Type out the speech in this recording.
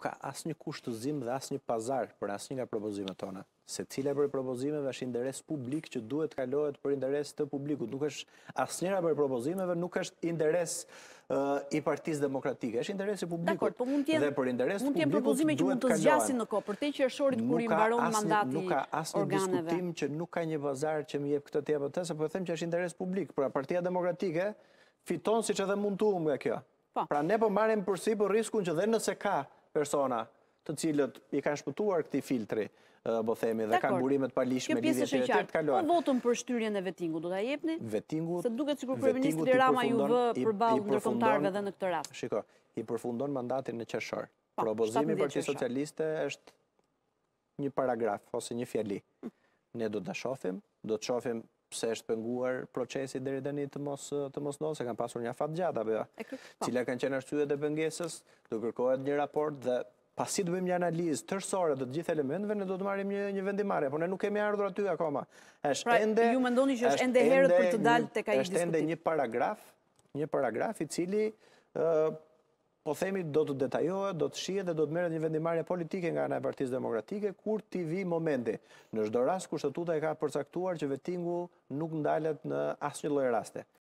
ka asë një kushtëzim dhe asë një pazar për asë një nga propozime tona. Se cile për propozimeve është interes publik që duhet kalohet për interes të publiku. Nuk është asë njëra për propozimeve, nuk është interes uh, i partiz demokratike, është interes i publiku. Po dhe për interes të publiku duhet kalohet. Mund t'jem propozime që mund të zgjasin në ko, te që e shorit kur i mbaron mandati organeve. Nuk ka asë një diskutim që nuk ka një pazar që mi jep këtë tje për të se po që është interes publik. Pra partia demokratike fiton kjo. Po. Pra ne përmarim përsi për riskun që dhe nëse ka, persona të cilët i kanë shpëtuar këti filtri, bo themi, dhe kanë burimet palishme një vjetë të të kaluar. Po votën për shtyrjen e vetingu, do të jepni? Vetingu... Se duke që kur kërëministit i rama ju vë përbalë ndërkomtarve dhe në këtë rap. Shiko, i përfundon mandatin në qeshar. Po, Propozimi për që socialiste është një paragraf, ose një fjali. Hm. Ne do të shofim, do të shofim se është pënguar procesi dheri dhe një të mos se kanë pasur një fat gjata, jo? po. cila kanë qenë ashtu e dhe pëngesës, të kërkohet një raport dhe pasi të bëjmë një analizë tërsore dhe të gjithë elementve, ne do të marim një vendimare, por ne nuk kemi ardhur aty akoma. Pra, ju më që është ende herët për të dalë ende një paragraf, një paragraf i cili po themi do të detajohet, do të shihet dhe do të merret një vendimarrje politike nga ana e Partisë Demokratike kur ti vi momenti. Në çdo rast kushtetuta e ka përcaktuar që vettingu nuk ndalet në asnjë lloj raste.